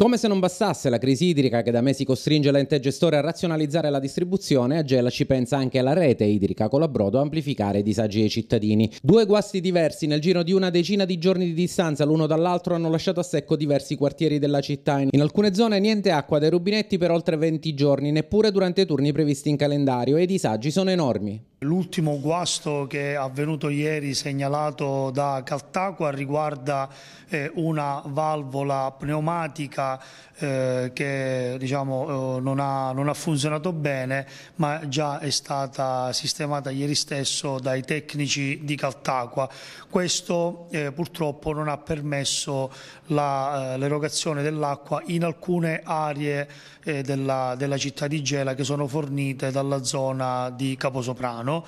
Come se non bastasse la crisi idrica che da mesi costringe l'ente gestore a razionalizzare la distribuzione, a Gela ci pensa anche la rete idrica con la a amplificare i disagi dei cittadini. Due guasti diversi nel giro di una decina di giorni di distanza l'uno dall'altro hanno lasciato a secco diversi quartieri della città. In alcune zone niente acqua dai rubinetti per oltre 20 giorni, neppure durante i turni previsti in calendario e i disagi sono enormi. L'ultimo guasto che è avvenuto ieri segnalato da Caltacqua riguarda eh, una valvola pneumatica eh, che diciamo, eh, non, ha, non, ha, funzionato bene ma già è stata sistemata ieri stesso dai tecnici di Caltacqua. Questo eh, purtroppo non ha permesso eh, l'erogazione dell'acqua in alcune aree eh, della, della, città di Gela che sono fornite dalla zona di Caposoprano.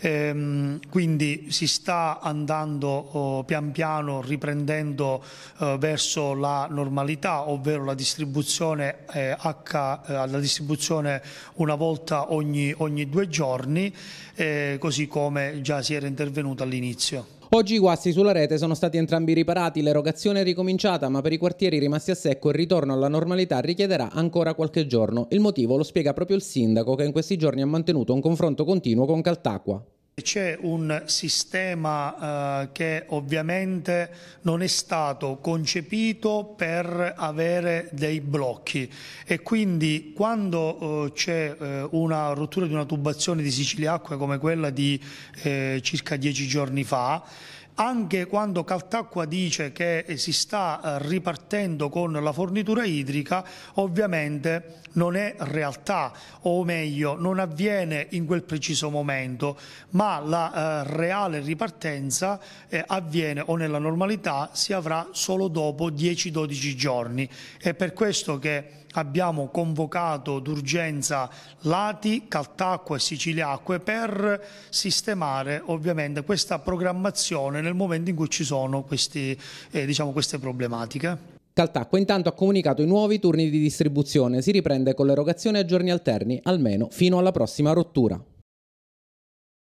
Ehm, quindi si sta andando oh, pian piano riprendendo verso la normalità ovvero la distribuzione, eh, H, eh, la distribuzione una volta ogni, ogni due giorni, eh, così come già si era intervenuto all'inizio. Oggi i guasti sulla rete sono stati entrambi riparati, l'erogazione è ricominciata, ma per i quartieri rimasti a secco il ritorno alla normalità richiederà ancora qualche giorno. Il motivo lo spiega proprio il sindaco che in questi giorni ha mantenuto un confronto continuo con Caltacqua. C'è un sistema eh, che ovviamente non è stato concepito per avere dei blocchi e quindi quando eh, c'è eh, una rottura di una tubazione di Sicilia Acque come quella di eh, circa dieci giorni fa anche quando Caltacqua dice che eh, si sta eh, ripartendo con la fornitura idrica, ovviamente non è realtà, o meglio, non avviene in quel preciso momento, ma la eh, reale ripartenza eh, avviene o nella normalità si avrà solo dopo 10-12 giorni. È per questo che abbiamo convocato d'urgenza Lati, Caltacqua e Siciliacque per sistemare ovviamente questa programmazione nel momento in cui ci sono questi, eh, diciamo, queste problematiche. Caltacqua intanto ha comunicato i nuovi turni di distribuzione, si riprende con l'erogazione a giorni alterni, almeno fino alla prossima rottura.